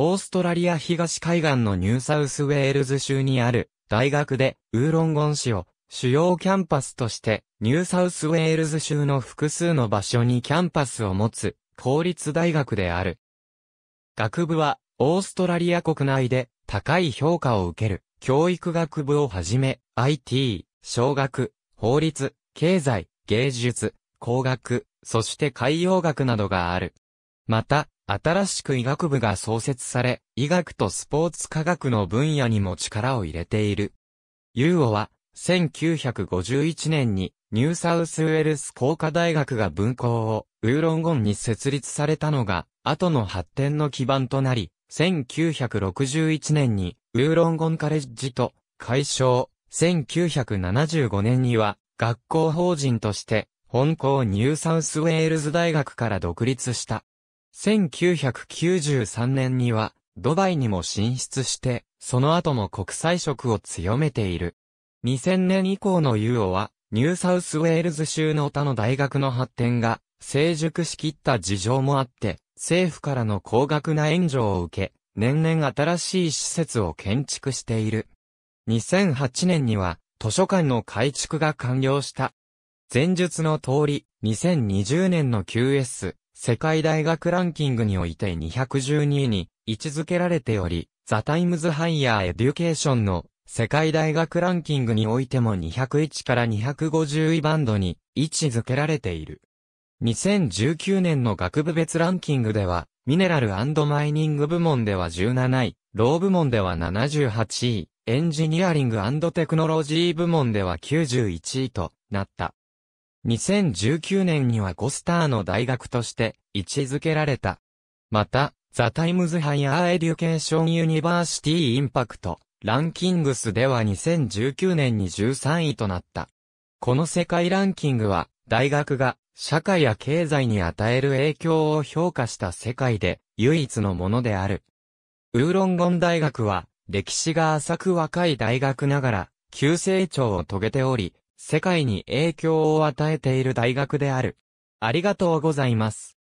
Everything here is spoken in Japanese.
オーストラリア東海岸のニューサウスウェールズ州にある大学でウーロンゴン市を主要キャンパスとしてニューサウスウェールズ州の複数の場所にキャンパスを持つ公立大学である。学部はオーストラリア国内で高い評価を受ける教育学部をはじめ IT、小学、法律、経済、芸術、工学、そして海洋学などがある。また、新しく医学部が創設され、医学とスポーツ科学の分野にも力を入れている。ユーオは、1951年に、ニューサウスウェルス工科大学が分校を、ウーロンゴンに設立されたのが、後の発展の基盤となり、1961年に、ウーロンゴンカレッジと、解消、1975年には、学校法人として、本校ニューサウスウェールズ大学から独立した。1993年には、ドバイにも進出して、その後も国際色を強めている。2000年以降のユーオは、ニューサウスウェールズ州の他の大学の発展が、成熟しきった事情もあって、政府からの高額な援助を受け、年々新しい施設を建築している。2008年には、図書館の改築が完了した。前述の通り、2020年の QS、世界大学ランキングにおいて212位に位置づけられており、ザ・タイムズ・ハイヤー・エデュケーションの世界大学ランキングにおいても201から250位バンドに位置づけられている。2019年の学部別ランキングでは、ミネラルマイニング部門では17位、ロー部門では78位、エンジニアリングテクノロジー部門では91位となった。2019年にはゴスターの大学として位置づけられた。また、ザ・タイムズ・ハイアー・エデュケーション・ユニバーシティ・インパクト、ランキングスでは2019年に13位となった。この世界ランキングは、大学が社会や経済に与える影響を評価した世界で唯一のものである。ウーロンゴン大学は歴史が浅く若い大学ながら急成長を遂げており、世界に影響を与えている大学である。ありがとうございます。